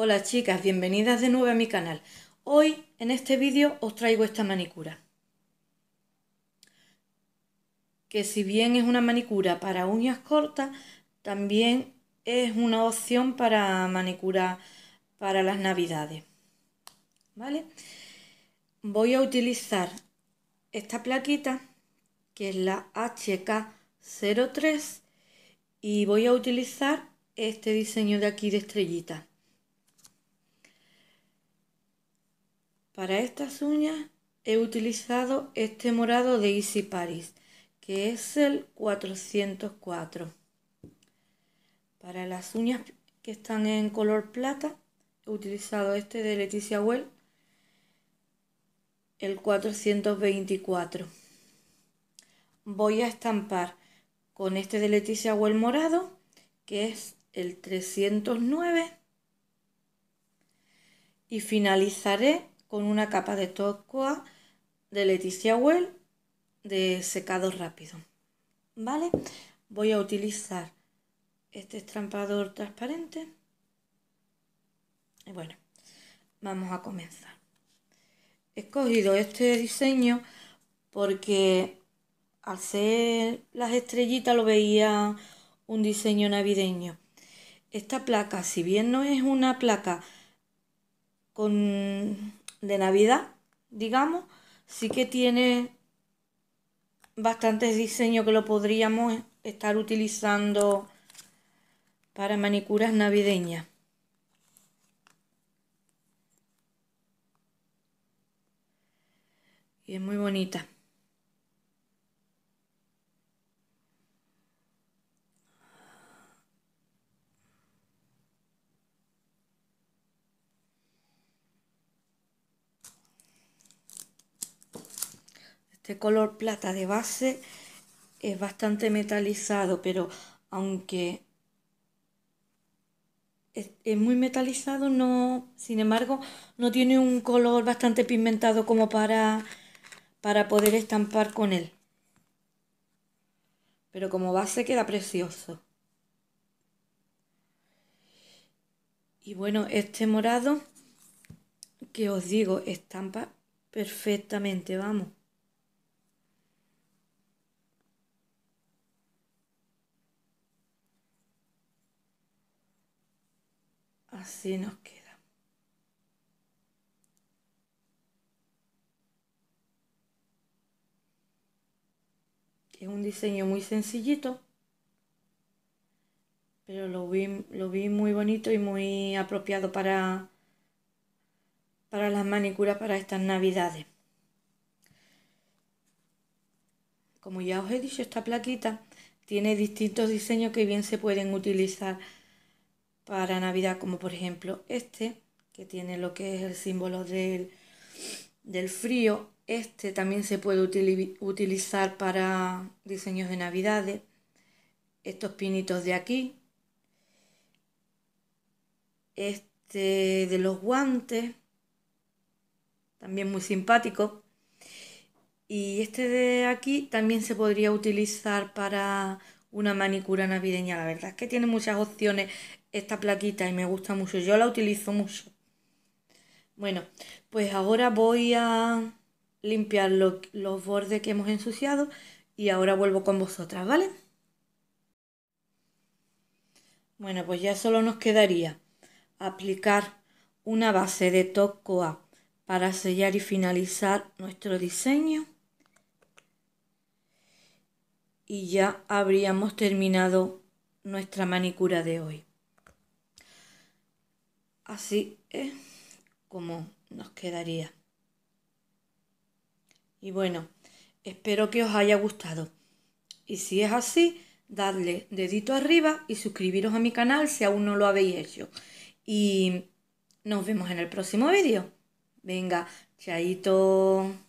Hola chicas, bienvenidas de nuevo a mi canal. Hoy en este vídeo os traigo esta manicura. Que si bien es una manicura para uñas cortas, también es una opción para manicura para las navidades. ¿Vale? Voy a utilizar esta plaquita que es la HK03 y voy a utilizar este diseño de aquí de estrellita. Para estas uñas he utilizado este morado de Easy Paris, que es el 404. Para las uñas que están en color plata, he utilizado este de Leticia Well, el 424. Voy a estampar con este de Leticia Well morado, que es el 309. Y finalizaré con una capa de Toscoa de Leticia Well de secado rápido. ¿Vale? Voy a utilizar este estrampador transparente. Y bueno, vamos a comenzar. He escogido este diseño porque al ser las estrellitas lo veía un diseño navideño. Esta placa, si bien no es una placa con de Navidad, digamos, sí que tiene bastantes diseños que lo podríamos estar utilizando para manicuras navideñas. Y es muy bonita. Este color plata de base es bastante metalizado, pero aunque es, muy metalizado, no, sin embargo, no tiene un color bastante pigmentado como para, para poder estampar con él. Pero como base queda precioso. Y bueno, este morado, que os digo, estampa perfectamente, vamos. Así nos queda. Es un diseño muy sencillito, pero lo vi, lo vi muy bonito y muy apropiado para, para las manicuras para estas navidades. Como ya os he dicho, esta plaquita tiene distintos diseños que bien se pueden utilizar para Navidad, como por ejemplo este, que tiene lo que es el símbolo del, frío. Este también se puede utilizar para diseños de Navidades. Estos pinitos de aquí. Este de los guantes. También muy simpático. Y este de aquí también se podría utilizar para una manicura navideña. La verdad es que tiene muchas opciones esta plaquita y me gusta mucho. Yo la utilizo mucho. Bueno, pues ahora voy a limpiar los bordes que hemos ensuciado y ahora vuelvo con vosotras, ¿vale? Bueno, pues ya solo nos quedaría aplicar una base de top coat para sellar y finalizar nuestro diseño y ya habríamos terminado nuestra manicura de hoy. Así es como nos quedaría. Y bueno, espero que os haya gustado. Y si es así, dadle dedito arriba y suscribiros a mi canal si aún no lo habéis hecho. Y nos vemos en el próximo vídeo. Venga, chaito.